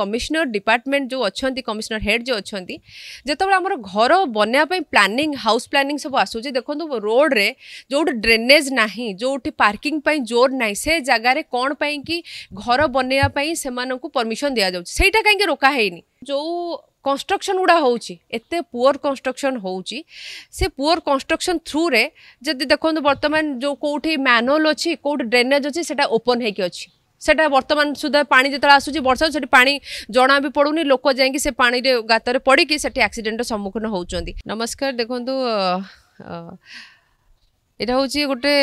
commissioner department ଯେଉଁ ଅଛନ୍ତି commissioner head ଯେଉଁ ଅଛନ୍ତି ଯେତେବେଳେ ଆମର ଘର ବନେଇବା ପାଇଁ ପ୍ଲାନିଂ ହାଉସ୍ ପ୍ଲାନିଂ ସବୁ ଆସୁଛି ଦେଖନ୍ତୁ ରୋଡ଼ରେ ଯେଉଁଠି ଡ୍ରେନେଜ୍ ନାହିଁ ଯେଉଁଠି ପାର୍କିଂ ପାଇଁ ଜୋର ନାହିଁ ସେ ଜାଗାରେ କ'ଣ ପାଇଁ କି ଘର ବନେଇବା ପାଇଁ ସେମାନଙ୍କୁ ପରମିସନ୍ ଦିଆଯାଉଛି ସେଇଟା କାହିଁକି ରୋକା ହେଇନି ଯେଉଁ কনস্ট্রকশন গুড়া হচ্ছে এত পুওর কনস্ট্রকশন হচ্ছে সে পুওর কনস্ট্রকশন থ্রুরে যদি দেখুন বর্তমান যে কোটি ম্যানুয়াল অছি কোটি ড্রেনেজ অছি সেটা ওপন হয়েকি অছি সেটা বর্তমান সুদ্ধা পাঁচ যেত আসুচি বর্ষা সেটি পাঁচ জনা বি পড়ুনি লোক যাই সে পাঁচে গাতরে পড়িকি সেটি আক্সিডেন্টর সম্মুখীন হচ্ছেন নমস্কার দেখুন এটা হচ্ছে গোটে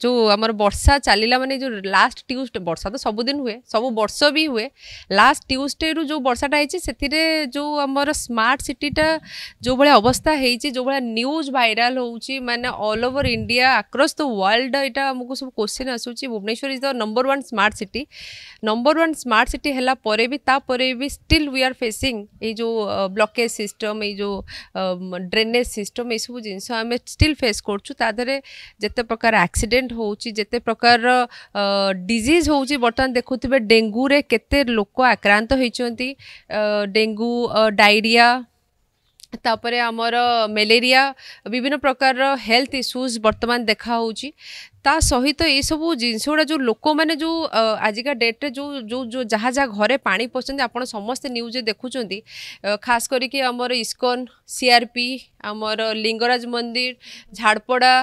जो आम बर्षा चलला मैंने जो लास्ट ट्यूजडे बर्षा तो सबुदिन हुए सब वर्ष भी हुए लास्ट ट्यूजडे रु जो बर्षाटा होती जो आमर स्मार्ट सिटीटा जो भाया अवस्था होती जो भाया न्यूज भाइराल हो मैंने all over India across the world यहाँ आमको सब क्वेश्चन आसूस Bhubaneswar is the number one smart city number one smart city है भी तापर भी स्टिल वी आर फेसींग जो ब्लकेज सिस्टम ये जो ड्रेनेज सिस्टम ये सब जिन आम स्टिल फेस करते जिते प्रकार आक्सीडेट कोविड होते प्रकार डीज हो बर्तमान देखुवे डेंगू रे के लोक आक्रांत होती डेंगू डायरिया ତାପରେ ଆମର ମ୍ୟାଲେରିଆ ବିଭିନ୍ନ ପ୍ରକାରର ହେଲ୍ଥ ଇସ୍ୟୁଜ୍ ବର୍ତ୍ତମାନ ଦେଖାହେଉଛି ତା ସହିତ ଏସବୁ ଜିନିଷ ଗୁଡ଼ା ଯେଉଁ ଲୋକମାନେ ଯେଉଁ ଆଜିକା ଡେଟ୍ରେ ଯେଉଁ ଯେଉଁ ଯେଉଁ ଯାହା ଯାହା ଘରେ ପାଣି ପଶୁଛନ୍ତି ଆପଣ ସମସ୍ତେ ନ୍ୟୁଜ୍ ଦେଖୁଛନ୍ତି ଖାସ କରିକି ଆମର ଇସ୍କନ ସିଆର୍ପି ଆମର ଲିଙ୍ଗରାଜ ମନ୍ଦିର ଝାଡ଼ପଡ଼ା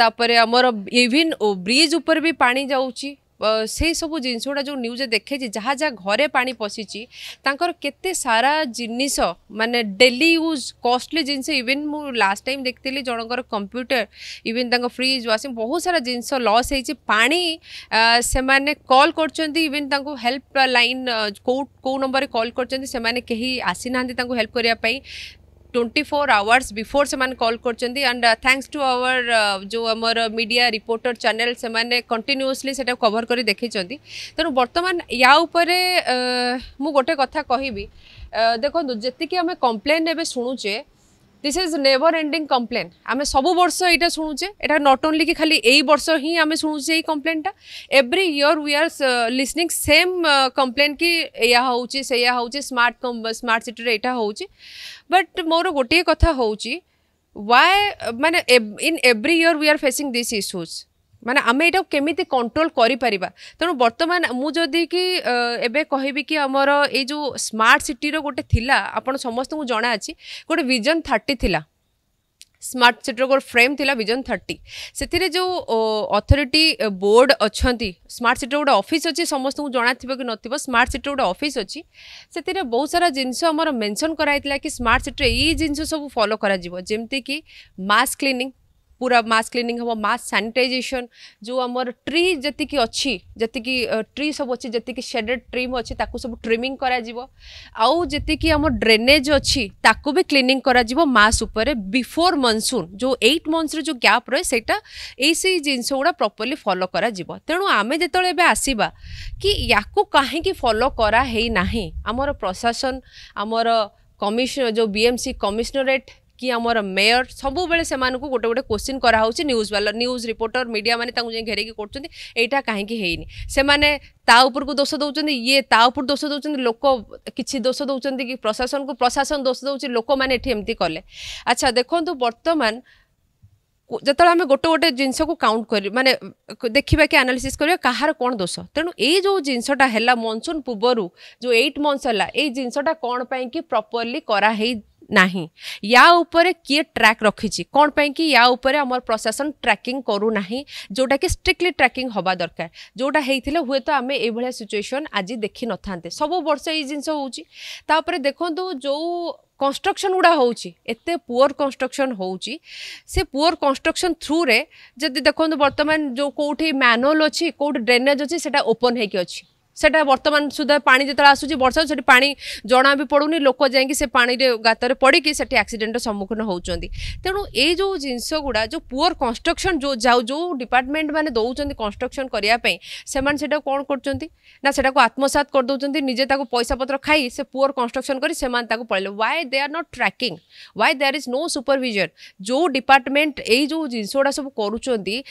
ତାପରେ ଆମର ଇଭିନ୍ ବ୍ରିଜ୍ ଉପରେ ବି ପାଣି ଯାଉଛି से सब जिन गुड़ा जो न्यूज देखे जहाँ जहाँ घरे पा पशिच्छी तर के सारा जिनस मानने डेली यूज कस्टली जिनस इवेन मुझ लास्ट टाइम देखते जनकर कंप्यूटर इवेन तक फ्रिज वाशिंग बहुत सारा जिनस लस से मैंने कल कर इवेन तक हेल्प लाइन कौ कौ नंबर कल करके आसी ना हेल्प करने ट्वेंटी फोर आवर्स बिफोर से कल कर थैंक्स टू आवर जो आम मीडिया रिपोर्टर चैनल से कंटिन्यूसली से कभर कर देखी तेणु बर्तमान या गोटे कथा कह देखो जी आम कम्प्लेन एवं शुणुचे this is never ending complaint आम सब वर्ष यहाँ शुणुचे यहाँ नट ओनली कि खाली यही वर्ष ही आम शुणुचे ये कम्प्लेनटा every year we are listening same complaint कि यहाँ हूँ से स्मार्ट स्मार्ट सिटी यहाँ हूँ बट मोर गोटे कथा हूँ वाय मैंने in every year we are facing this issues মানে আমি এটা কেমিতি কন্ট্ରୋল করিপারিবা তেণু বর্তমান মু যদি কি এবে কহিবি কি আমার এই যে স্মার্ট সিটির গোটে থিলা আপনার সমস্ত জনা আছে গোটে ভিজন থার্টি থিলা স্মার্ট সিটির গোটে ফ্রেম থিলা ভিজন থার্টি ସେଥିରେ ଯେଉଁ ଅଥରିଟି ବୋର୍ଡ଼ ଅଛନ୍ତି ସ୍ମାର୍ଟ ସିଟିର ଗୋଟେ ଅଫିସ୍ ଅଛି ସମସ୍ତଙ୍କୁ ଜଣାଥିବ କି ନଥିବ ସ୍ମାର୍ଟ ସିଟିର ଗୋଟେ ଅଫିସ୍ ଅଛି ସେଥିରେ ବହୁତ ସାରା ଜିନିଷ ଆମର ମେନସନ୍ କରାହେଇଥିଲା କି ସ୍ମାର୍ଟ ସିଟିରେ ଏଇ ଜିନିଷ ସବୁ ଫଲୋ କରାଯିବ ଯେମିତିକି ମାସ୍କ କ୍ଲିନିଂ पूरा मास्क क्लीनिंग हम मास्क सानिटाइजेसन जो आम ट्री जी अच्छी जी ट्री सब अच्छे जी सेडेड ट्रीम अच्छे सब ट्रिमिंग करी आम ड्रेनेज अच्छी ताको भी क्लीनिंग करसपर बिफोर मनसून जो एट मन्थस जो गैप रहे सहीटा ये जिनस गुड़ा प्रपर्ली फलो कर तेणु आम जो आसवा कि या कहीं फलो कराई ना आमर प्रशासन आमर कमिशन जो बीएमसी कमिश्नरेट କି ଆମର ମେୟର ସବୁବେଳେ ସେମାନଙ୍କୁ ଗୋଟେ ଗୋଟେ କୋଶ୍ଚିନ୍ କରାହେଉଛି ନ୍ୟୁଜ୍ ବାଲା ନ୍ୟୁଜ୍ ରିପୋର୍ଟର ମିଡ଼ିଆମାନେ ତାଙ୍କୁ ଯାଇ ଘେରେଇକି କରୁଛନ୍ତି ଏଇଟା କାହିଁକି ହେଇନି ସେମାନେ ତା ଉପରକୁ ଦୋଷ ଦେଉଛନ୍ତି ଇଏ ତା ଉପରୁ ଦୋଷ ଦେଉଛନ୍ତି ଲୋକ କିଛି ଦୋଷ ଦେଉଛନ୍ତି କି ପ୍ରଶାସନକୁ ପ୍ରଶାସନ ଦୋଷ ଦେଉଛି ଲୋକମାନେ ଏଠି ଏମିତି କଲେ ଆଚ୍ଛା ଦେଖନ୍ତୁ ବର୍ତ୍ତମାନ ଯେତେବେଳେ ଆମେ ଗୋଟେ ଗୋଟେ ଜିନିଷକୁ କାଉଣ୍ଟ କରି ମାନେ ଦେଖିବା କି ଆନାଲିସିସ୍ କରିବା କାହାର କ'ଣ ଦୋଷ ତେଣୁ ଏଇ ଯେଉଁ ଜିନିଷଟା ହେଲା ମନସୁନ୍ ପୂର୍ବରୁ ଯେଉଁ ଏଇଟ୍ ମନ୍ଥସ୍ ହେଲା ଏଇ ଜିନିଷଟା କ'ଣ ପାଇଁକି ପ୍ରପର୍ଲି କରାହେଇ ନାହିଁ ୟା ଉପରେ କିଏ ଟ୍ରାକ୍ ରଖିଛି କ'ଣ ପାଇଁକି ୟା ଉପରେ ଆମର ପ୍ରଶାସନ ଟ୍ରାକିଂ କରୁନାହିଁ ଯେଉଁଟାକି ଷ୍ଟ୍ରିକ୍ଟଲି ଟ୍ରାକିଂ ହେବା ଦରକାର ଯେଉଁଟା ହେଇଥିଲେ ହୁଏତ ଆମେ ଏଇଭଳିଆ ସିଚୁଏସନ୍ ଆଜି ଦେଖିନଥାନ୍ତେ ସବୁ ବର୍ଷ ଏଇ ଜିନିଷ ହେଉଛି ତାପରେ ଦେଖନ୍ତୁ ଯେଉଁ କନଷ୍ଟ୍ରକ୍ସନ୍ ଗୁଡ଼ା ହେଉଛି ଏତେ ପୁଅର କନଷ୍ଟ୍ରକ୍ସନ୍ ହେଉଛି ସେ ପୁଅର କନଷ୍ଟ୍ରକ୍ସନ୍ ଥ୍ରୁରେ ଯଦି ଦେଖନ୍ତୁ ବର୍ତ୍ତମାନ ଯେଉଁ କେଉଁଠି ମ୍ୟାନୁଆଲ୍ ଅଛି କେଉଁଠି ଡ୍ରେନେଜ୍ ଅଛି ସେଇଟା ଓପନ୍ ହେଇକି ଅଛି सेटा वर्तमान सुधा पा जो आसूस बर्षा से पा जना भी पड़ूनी लोक जाए गात पड़ से आक्सीडेट सम्मुखीन होती तेणु ये जो जिनस गुड़ा जो पुअर कन्स्ट्रक्शन जो जाऊ जो डिपार्टमेंट मैंने दौरान कन्स्ट्रक्शन करने कौन करना से आत्मसात करदे निजे पैसा पत्र खाई से पुअर कन्स्ट्रक्शन कर पड़े why they are not tracking why they are is no supervision जो डिपार्टमेंट ये जो जिनस सब करते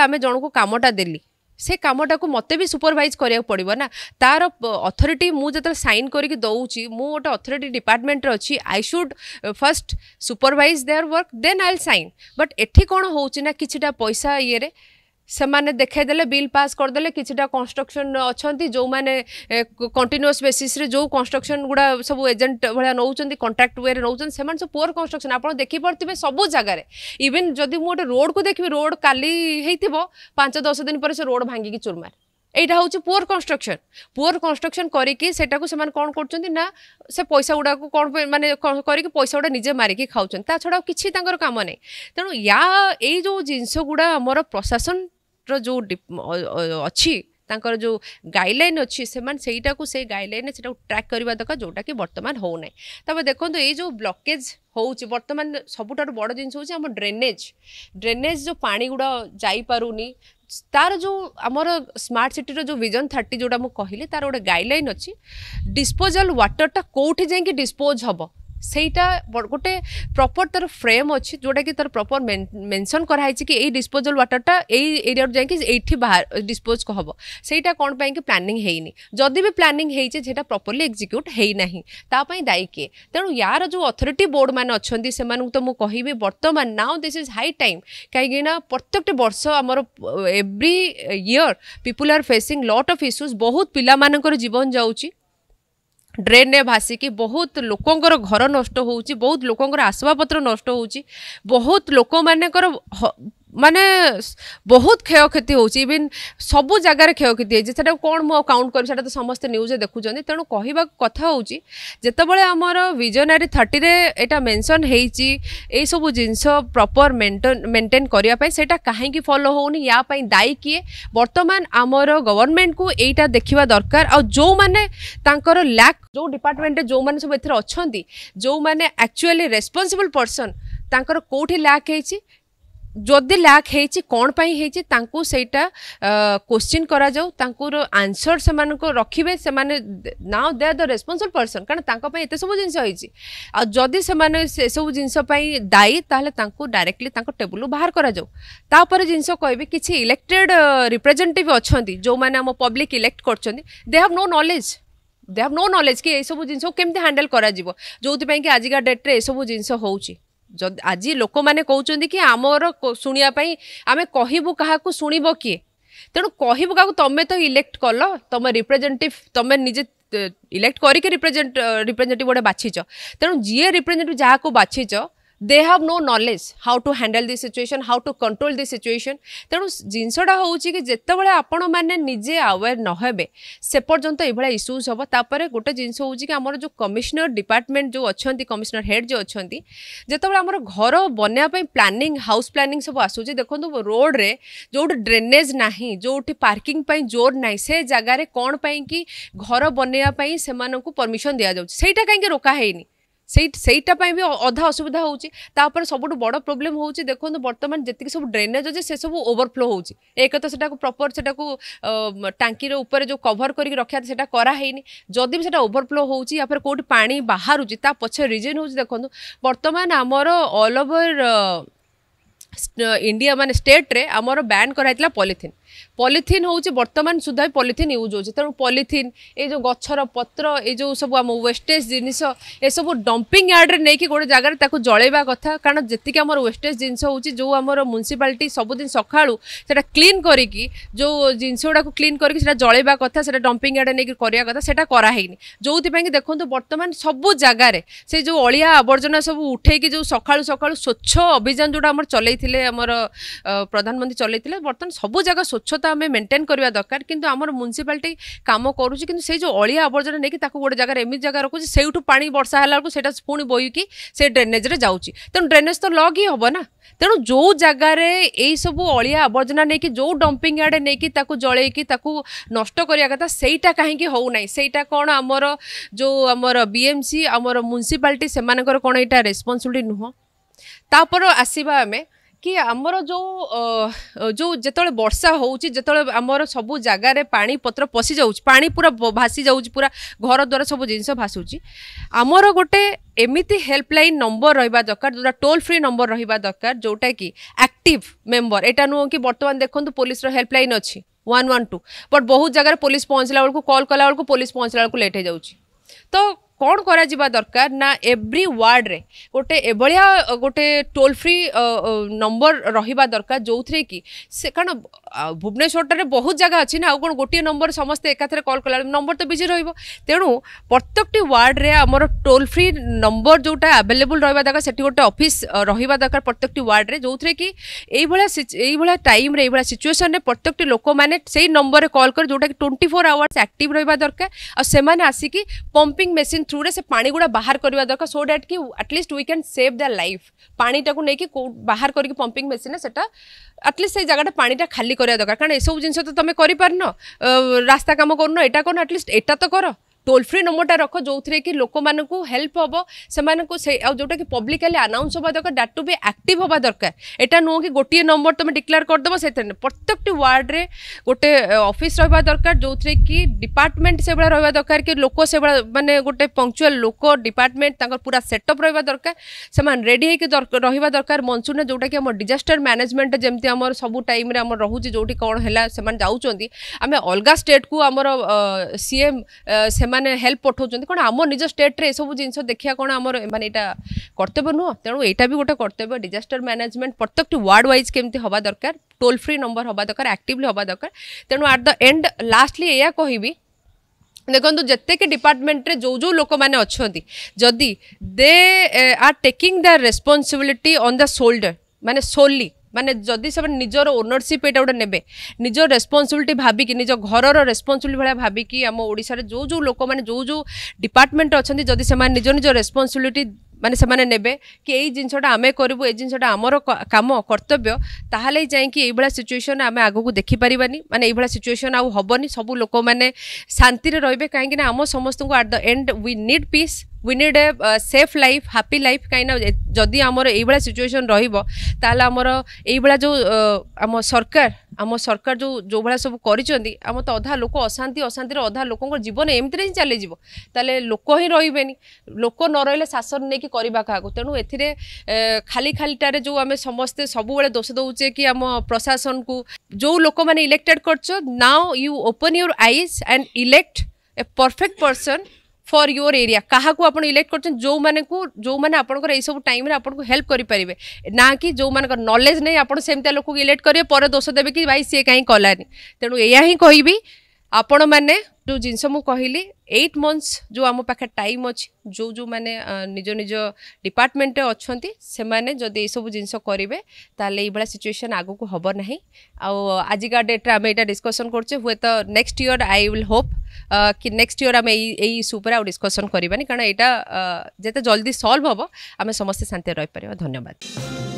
आम जन को कमटा देली से कामटा को मत भी सुपरभाइज करा पड़ब ना तार अथरीटी मुझे सैन करके मुझे अथरीटी डिपार्टमेंट अच्छी I should first supervise their work then I will sign but एटी कौन हो कि पैसा ई रहा ସେମାନେ ଦେଖାଇଦେଲେ ବିଲ୍ ପାସ୍ କରିଦେଲେ କିଛିଟା କନଷ୍ଟ୍ରକ୍ସନ୍ ଅଛନ୍ତି ଯେଉଁମାନେ କଣ୍ଟିନ୍ୟୁଅସ୍ ବେସିସ୍ରେ ଯେଉଁ କନଷ୍ଟ୍ରକ୍ସନ୍ ଗୁଡ଼ା ସବୁ ଏଜେଣ୍ଟ ଭଳିଆ ନେଉଛନ୍ତି କଣ୍ଟ୍ରାକ୍ଟ ୱେରେ ନେଉଛନ୍ତି ସେମାନେ ସବୁ ପୁଅର କନଷ୍ଟ୍ରକ୍ସନ୍ ଆପଣ ଦେଖିପାରୁଥିବେ ସବୁ ଜାଗାରେ ଇଭିନ୍ ଯଦି ମୁଁ ଗୋଟେ ରୋଡ଼କୁ ଦେଖିବି ରୋଡ଼ କାଲି ହେଇଥିବ ପାଞ୍ଚ ଦଶ ଦିନ ପରେ ସେ ରୋଡ଼ ଭାଙ୍ଗିକି ଚୁରମାର এইটা হচ্ছে পুয়ার কনস্ট্রকশন পুয়ার কনস্ট্রকশন করিকি সেটা সে কম করছেন না সে পয়সা গুড়া কম মানে করিকি পয়সা গুড়া নিজে মারিকি খাওছেন তা ছড়া কিছু তাঁর কাম নেই তেমন ইয়া এই যে জিনিস গুড়া আমার প্রশাসন डक्टर जो अच्छी तांकर जो गाइडलाइन अच्छी से मान सेटा को से गाइडलाइन से ट्रैक करवा दरकार जोटा कि बर्तमान होना तब देखो तो ये जो ब्लॉकेज हूँ बर्तमान सबुठ बड़ जिन हम ड्रेनेज ड्रेनेज जो पानी गुड़ापनी तार जो आमर स्मार्ट सिटी जो विजन थर्टी जोटा मुझे कहली तार गोटे गाइडलाइन अच्छी डिस्पोजल व्वाटरटा कौटी जाइ डिस्पोज हम ସେଇଟା ଗୋଟେ ପ୍ରପର୍ ତାର ଫ୍ରେମ୍ ଅଛି ଯେଉଁଟାକି ତାର ପ୍ରପର୍ প্রপর মেনশন করা হয়েছে কি এই ডিসপোজাল ওয়াটারটা এই এরিয়ার যাই এইটি বাহার ডিসপোজ হব সেইটা কোণ পাই কি প্ল্যানিং হয়নি যদি বি প্ল্যানিং হয়েছে সেটা ହେଇନାହିଁ ନାହିଁ ତା ପାଇଁ ଦାୟୀ କିଏ ତେଣୁ ୟାର ଯେଉଁ ଅଥରିଟି ବୋର୍ଡ଼ମାନେ ଅଛନ୍ତି ସେମାନଙ୍କୁ ତ ମୁଁ କହିବି ବର୍ତ୍ତମାନ now this is high time କାହିଁକିନା ପ୍ରତ୍ୟେକଟି ବର୍ଷ ଆମର every year people are facing lot of issues ବହୁତ ପିଲାମାନଙ୍କର ଜୀବନ ଯାଉଛି ଡ୍ରେନ୍ରେ ଭାସିକି ବହୁତ ଲୋକଙ୍କର ଘର ନଷ୍ଟ ହେଉଛି ବହୁତ ଲୋକଙ୍କର ଆସବାବପତ୍ର ନଷ୍ଟ ହେଉଛି ବହୁତ ଲୋକମାନଙ୍କର ମାନେ ବହୁତ କ୍ଷୟକ୍ଷତି ହେଉଛି ଇଭିନ୍ ସବୁ ଜାଗାରେ କ୍ଷୟକ୍ଷତି ହେଇଛି ସେଇଟାକୁ କ'ଣ ମୁଁ ଆଉ କାଉଣ୍ଟ କରିବି ସେଇଟା ତ ସମସ୍ତେ ନ୍ୟୁଜ୍ରେ ଦେଖୁଛନ୍ତି ତେଣୁ କହିବା କଥା ହେଉଛି ଯେତେବେଳେ ଆମର ଭିଜନାରୀ ଥାର୍ଟିରେ ଏଇଟା ମେନସନ୍ ହେଇଛି ଏଇସବୁ ଜିନିଷ ପ୍ରପର୍ ମେଣ୍ଟେନ୍ କରିବା ପାଇଁ ସେଇଟା କାହିଁକି ଫଲୋ ହେଉନି ୟା ପାଇଁ ଦାୟୀ କିଏ ବର୍ତ୍ତମାନ ଆମର ଗଭର୍ଣ୍ଣମେଣ୍ଟକୁ ଏଇଟା ଦେଖିବା ଦରକାର ଆଉ ଯେଉଁମାନେ ତାଙ୍କର ଲ୍ୟାକ୍ ଯେଉଁ ଡିପାର୍ଟମେଣ୍ଟରେ ଯେଉଁମାନେ ସବୁ ଏଥିରେ ଅଛନ୍ତି ଯେଉଁମାନେ ଆକ୍ଚୁଆଲି ରେସ୍ପନ୍ସିବଲ୍ ପର୍ସନ୍ ତାଙ୍କର କେଉଁଠି ଲ୍ୟାକ୍ ହେଇଛି जदि लैक हो कणपाईटा क्वेश्चन करा आंसर से रखिए से now they are the responsible person कारण ये सब जिन जदि से सब जिन दायी तेल डायरेक्टली टेबुल बाहर करापर जिन कह कि इलेक्टेड रिप्रेजेटेटिव अच्छा जो मैंने पब्लिक इलेक्ट कर they have no knowledge they have no knowledge कि यह सब जिन कमी हाणल कि आजिका डेट्रे सब जिन हो ଆଜି ଲୋକମାନେ କହୁଛନ୍ତି କି ଆମର ଶୁଣିବା ପାଇଁ ଆମେ କହିବୁ କାହାକୁ ଶୁଣିବ କିଏ ତେଣୁ କହିବୁ କାହାକୁ ତମେ ତ ଇଲେକ୍ଟ କଲ ତମ ରିପ୍ରେଜେଣ୍ଟେଟିଭ୍ ତମେ ନିଜେ ଇଲେକ୍ଟ କରିକି ରିପ୍ରେଜେଣ୍ଟ ରିପ୍ରେଜେଣ୍ଟେଟିଭ୍ ଗୋଟେ ବାଛିଛ ତେଣୁ ଯିଏ ରିପ୍ରେଜେଣ୍ଟେଟିଭ୍ ଯାହାକୁ ବାଛିଛ they have no knowledge how to handle this situation how to control this situation तेणु जिनसटा हो जिते जितेबाला आपण मैंने निजे आवेयर न से पर्यटन यह इश्यूज हम तापर गोटे जिनस जो कमिशनर डिपार्टमेंट जो अच्छा कमिशनर हेड जो अच्छा जितेबाला आम घर बनवाई प्लानिंग हाउस प्लानिंग सब आसूँ देखो रोड्रे जो ड्रेनेज ना जो पार्किंग जोर ना से जगार कौन पाई कि घर बनवाई से परमिशन दि जाऊँ से कहीं रोकाईनी সেইটা পাই ବି ଅଧା ଅସୁବିଧା ହେଉଛି ତାପରେ ସବୁଠୁ ବଡ଼ ପ୍ରୋବ୍ଲେମ୍ ହେଉଛି ଦେଖନ୍ତୁ ବର୍ତ୍ତମାନ ଯେତିକି ସବୁ ଡ୍ରେନେଜ୍ ଅଛି ସେସବୁ ଓଭରଫ୍ଲୋ ହେଉଛି ଏକ ତ ସେଟାକୁ ପ୍ରପର୍ ସେଟାକୁ ଟାଙ୍କିର ଉପରେ ଯେଉଁ କଭର୍ କରିକି ରଖିବା ସେଟା କରାହେଇନି ଯଦି ବି ସେଟା ଓଭରଫ୍ଲୋ ହେଉଛି ୟା ପରେ କେଉଁଠି ପାଣି ବାହାରୁଛି ତା ପଛରେ ରିଜନ୍ ହେଉଛି ଦେଖନ୍ତୁ ବର୍ତ୍ତମାନ ଆମର ଅଲ୍ ଓଭର୍ ଇଣ୍ଡିଆ ମାନେ ଷ୍ଟେଟ୍ରେ ଆମର ବ୍ୟାନ୍ କରାହେଇଥିଲା ପଲିଥିନ୍ পলিথিন হচ্ছে বর্তমান সুদ্ধা পলিথিন ইউজ হচ্ছে তেমন পলিথিন এই যে গছর পত্র এই যে সব আম ওয়েস্টেজ জিনিস এসব ডম্পিং ইয়ার্ডে নিয়ে গোটে জায়গায় তাকে জলাইবা কথা কারণ যেত আমার ওয়েস্টেজ জিনিস হচ্ছে যে আমার মুনিসিপালিটি সবুদিন সকাল সেটা ক্লিন করি যে জিনিস গুড়া ক্লিন করি সেটা জলাইবা কথা সেটা ডম্পিং ইয়ার্ডে নিয়ে করা কথা সেটা করা হয়নি যেপাই দেখুন বর্তমান সবু জায়গায় সেই যে অলিয়া আবর্জনা সব উঠেকি যে সকাল সকাল স্বচ্ছ অভিযান যেটা আমার চলাই আমার প্রধানমন্ত্রী চলাই বর্তমান সবু জায়গা স্বচ্ছ স্বচ্ছতা আমি মেন্টেন করা দরকার কিন্তু আমার মুনিসিপালিটি কাম করুছি কিন্তু সেই যে অলিয়া আবর্জনা নিয়ে তাকে গোটে জায়গায় এমনি জায়গা রাখুছি সেইটু পা বর্ষা হল বেড়ে সেটা পুঁ বইকি সে ড্রেনেজরে যাচ্ছি তেমন ড্রেনেজ তো লগ হি হব না তেমন যে জায়গার এইসব অলিয়া আবর্জনা নিয়ে যে ডম্পিং আড়ে নিয়ে তাকে জলাইকি তাকে নষ্ট করা কথা সেইটা কাহি হো না সেইটা কোণ আমার যে আমার বিএমসি আমার মুনিসিপালিটি সে কোণ এটা রেসপন্সিবিলিটি নুহ তারপর আসবা আমি କି ଆମର ଯେଉଁ ଯେଉଁ ଯେତେବେଳେ ବର୍ଷା ହେଉଛି ଯେତେବେଳେ ଆମର ସବୁ ଜାଗାରେ ପାଣିପତ୍ର ପଶି ଯାଉଛି ପାଣି ପୁରା ଭାସି ଯାଉଛି ପୁରା ଘର ଦ୍ୱାରା ସବୁ ଜିନିଷ ଭାସୁଛି ଆମର ଗୋଟେ ଏମିତି ହେଲ୍ପଲାଇନ୍ ନମ୍ବର ରହିବା ଦରକାର ଯେଉଁଟା ଟୋଲ୍ ଫ୍ରି ନମ୍ବର ରହିବା ଦରକାର ଯେଉଁଟାକି ଆକ୍ଟିଭ୍ ମେମ୍ବର ଏଇଟା ନୁହଁ କି ବର୍ତ୍ତମାନ ଦେଖନ୍ତୁ ପୋଲିସର ହେଲ୍ପଲାଇନ୍ ଅଛି ୱାନ୍ ୱାନ୍ ଟୁ ବଟ୍ ବହୁତ ଜାଗାରେ ପୋଲିସ ପହଞ୍ଚିଲା ବେଳକୁ କଲ୍ କଲା ବେଳକୁ ପୋଲିସ ପହଞ୍ଚିଲା ବେଳକୁ ଲେଟ୍ ହେଇଯାଉଛି ତ कौन करा दरकार ना एव्री वार्ड्रे गोटे एभलिया गोटे टोल फ्री नंबर रहा दरकार जो थे कि भुवनेश्वर बहुत जगह अच्छी ना आ गोटे नंबर समस्त एकाथर कल कला नंबर तो बिजी रही है तेणु प्रत्येक में आम टोल फ्री नंबर जोटा आभेलेबुल रहा दरकार से गोटे अफिस् रहा दरकार प्रत्येक में जो थे कि भाया टाइम सिचुएसन प्रत्येक लोक मैंने से ही नंबर में कल कर जोटा कि ट्वेंटी फोर आवर्स आक्ट रहा दरकार आने आसिक पंपिंग मेसीन थ्रु से पागुड़ा बाहर करने दरकार सो डैट कि आटलिस्ट वी कैन सेव दाइफ पाटा को लेकिन बाहर करके पंपिंग मेसीन से आटलिस्ट से जगह पाटा खाली କରିବା ଦରକାର କାରଣ ଏସବୁ ଜିନିଷ ତ ତମେ କରିପାରୁନ ରାସ୍ତା କାମ କରୁନ ଏଇଟା କରୁନ ଆଟଲିଷ୍ଟ ଏଇଟା ତ କର 톨 프리 넘버টা রাখো যোতরে কি লোকমাননক হেল্প হব সেমানক সেই আও যোটা কি পাবলিকালি اناউন্স হব দরকার ডাটা টু বি অ্যাকটিভ হব দরকার এটা নো কি গটিয়ে নাম্বার তুমি ডিক্লেয়ার কর দমো সেইত প্রত্যেকটি ওয়ার্ড রে গটে অফিস রইবা দরকার যোতরে কি ডিপার্টমেন্ট সেবা রইবা দরকার কি লোকো সেবা মানে গটে পঙ্কচুয়াল লোক ডিপার্টমেন্ট তাক পুরা সেটআপ রইবা দরকার সেমান রেডি হইকি দরকার রইবা দরকার মনসুর যোটা কি আমো ডিজাস্টার ম্যানেজমেন্ট জেমতি আমো সব টাইম রে আমো রহু যে যোটি কোন হেলা সেমান যাওচন্তি আমি অলগা স্টেট কো আমরো সিএম ମାନେ ହେଲ୍ପ ପଠାଉଛନ୍ତି କ'ଣ ଆମ ନିଜ ଷ୍ଟେଟ୍ରେ ଏସବୁ ଜିନିଷ ଦେଖିବା କ'ଣ ଆମର ମାନେ ଏଇଟା କର୍ତ୍ତବ୍ୟ ନୁହଁ ତେଣୁ ଏଇଟା ବି ଗୋଟେ କର୍ତ୍ତବ୍ୟ ଡିଜାଷ୍ଟର ମ୍ୟାନେଜମେଣ୍ଟ ପ୍ରତ୍ୟେକଟି ୱାର୍ଡ଼ ୱାଇଜ୍ କେମିତି ହେବା ଦରକାର ଟୋଲ୍ ଫ୍ରି ନମ୍ବର ହେବା ଦରକାର ଆକ୍ଟିଭଲି ହେବା ଦରକାର ତେଣୁ ଆଟ୍ ଦ ଏଣ୍ଡ ଲାଷ୍ଟଲି ଏଇଆ କହିବି ଦେଖନ୍ତୁ ଯେତେକି ଡିପାର୍ଟମେଣ୍ଟରେ ଯେଉଁ ଯେଉଁ ଲୋକମାନେ ଅଛନ୍ତି ଯଦି they are taking the responsibility on the shoulder ମାନେ ସୋଲି মানে যদি সে নিজের ওনরশিপ এটা গোটে নেবে নিজ রেসপন্সিবিলিটি ভাবিকি নিজ ঘরর রেসপন্সিবিলিটি ভাবে ভাবিকি আম ওড়শার যে যে লোক মানে যে যে ডিপার্টমেন্ট অনেক যদি সে নিজ নিজ রেসপন্সিবিলিটি ମାନେ ସେମାନେ ନେବେ କି ଏଇ ଜିନିଷଟା ଆମେ କରିବୁ ଏଇ ଜିନିଷଟା ଆମର କାମ କର୍ତ୍ତବ୍ୟ ତାହେଲେ ଯାଇକି ଏଇଭଳିଆ ସିଚୁଏସନ୍ ଆମେ ଆଗକୁ ଦେଖିପାରିବାନି ମାନେ ଏଇଭଳିଆ ସିଚୁଏସନ୍ ଆଉ ହେବନି ସବୁ ଲୋକମାନେ ଶାନ୍ତିରେ ରହିବେ କାହିଁକିନା ଆମ ସମସ୍ତଙ୍କୁ at the end we need peace we need a safe life happy life କାହିଁକିନା ଯଦି ଆମର ଏଇଭଳିଆ ସିଚୁଏସନ୍ ରହିବ ତାହେଲେ ଆମର ଏଇଭଳିଆ ଯେଉଁ ଆମ ସରକାର ଆମ ସରକାର ଯେଉଁ ଯେଉଁଭଳିଆ ସବୁ କରିଛନ୍ତି ଆମ ତ ଅଧା ଲୋକ ଅଶାନ୍ତି ଅଶାନ୍ତିରେ ଅଧା ଲୋକଙ୍କ ଜୀବନ ଏମିତିରେ ହିଁ ଚାଲିଯିବ ତାହେଲେ ଲୋକ ହିଁ ରହିବେନି ଲୋକ ନ ରହିଲେ ଶାସନ ନେଇକି କରିବା କାହାକୁ ତେଣୁ ଏଥିରେ ଖାଲି ଖାଲିଟାରେ ଯେଉଁ ଆମେ ସମସ୍ତେ ସବୁବେଳେ ଦୋଷ ଦେଉଛେ କି ଆମ ପ୍ରଶାସନକୁ ଯେଉଁ ଲୋକମାନେ ଇଲେକ୍ଟେଡ଼ କରିଛ now you open your eyes and elect a perfect person for your area क्या आप इलेक्ट कर जो मैंने जो मैंने आपर सब टाइम आपको हेल्प करेंगे ना कि जो मान नलेज नहीं आपड़ सेमती लोक इलेक्ट करेंगे पर दोष देवे कि भाई सी कहीं कलानी तेणु यहाँ कहबी आपण मैंने जो जिनस मुझे कहली एट मंथ्स जो आम पाखे टाइम अच्छी जो जो मैंने निज निज डिपार्टमेंट अच्छा से मैंने जदि यू जिनस करेंगे तेल ये सिचुएसन आग को हम ना आजिका डेट्रे आम यहाँ डिस्कसन करे हूँ तो next year I will hope कि नेक्स्ट इयर आम यही इश्यू पर डिस्कसन करानी कारण यहाँ जिते जल्दी सल्व हम आम समस्ते शांति रहीपर धन्यवाद